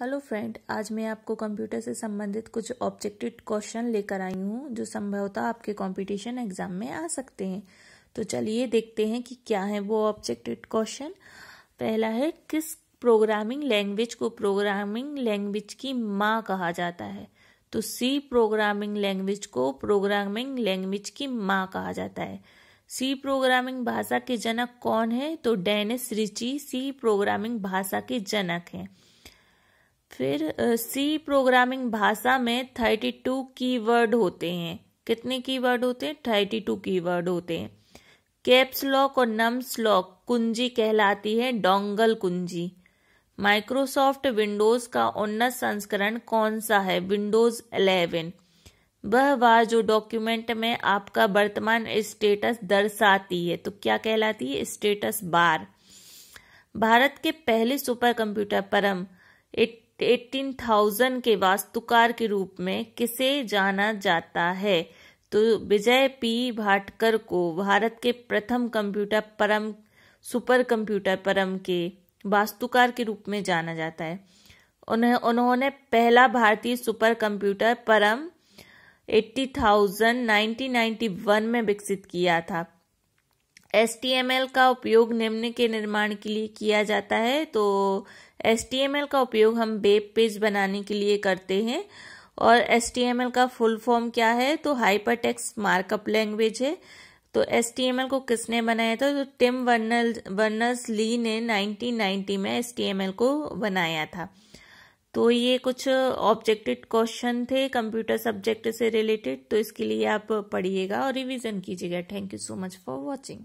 hello friend आज मैं आपको कंप्यूटर से संबंधित कुछ ऑब्जेक्टिव क्वेश्चन लेकर आई हूँ जो संभवतः आपके कंपटीशन एग्जाम में आ सकते हैं तो चलिए देखते हैं कि क्या है वो ऑब्जेक्टिव क्वेश्चन पहला है किस प्रोग्रामिंग लैंग्वेज को प्रोग्रामिंग लैंग्वेज की माँ कहा जाता है तो सी प्रोग्रामिंग लैंग्वेज को प्रोग्रामिंग लैंग्वेज की माँ कहा जाता है सी प्रोग्रामिंग भाषा के जनक कौन है तो डेनिस रिची सी प्रोग्रामिंग भाषा के जनक हैं फिर सी प्रोग्रामिंग भाषा में थर्टी टू कीवर्ड होते हैं कितने कीवर्ड होते हैं थर्टी टू कीवर्ड होते हैं कैप्स लॉक और नम्स लॉक कुंजी कहलाती है डोंगल कुंजी माइक्रोसॉफ्ट विंडोज का उन्नत संस्करण कौन सा है विंडोज 11 वह वह जो डॉक्यूमेंट में आपका वर्तमान स्टेटस दर्शाती है तो क्या कहलाती है स्टेटस बार भारत के पहले super computer Param eighteen thousand के वास्तुकार के रूप में किसे जाना जाता है तो विजय पी भाटकर को भारत के प्रथम कंप्यूटर परम सुपर कंप्यूटर परम के वास्तुकार के रूप में जाना जाता है उन्हें उन्होंने पहला भारतीय सुपर कंप्यूटर परम 80,000 1991 में विकसित किया था एस का उपयोग निम्न के निर्माण के लिए किया जाता है तो एस का उपयोग हम वेब पेज बनाने के लिए करते हैं और एस का फुल फॉर्म क्या है तो हाइपर टेक्स मार्कअप लैंग्वेज है तो एस को किसने बनाया था तो टिम वर्नल वर्नर्स ली ने 1990 में एस को बनाया था तो ये कुछ ऑब्जेक्टेड क्वेश्चन थे कंप्यूटर सब्जेक्ट से रिलेटेड तो इसके लिए आप पढ़िएगा और रिवीजन कीजिएगा thank you so much for watching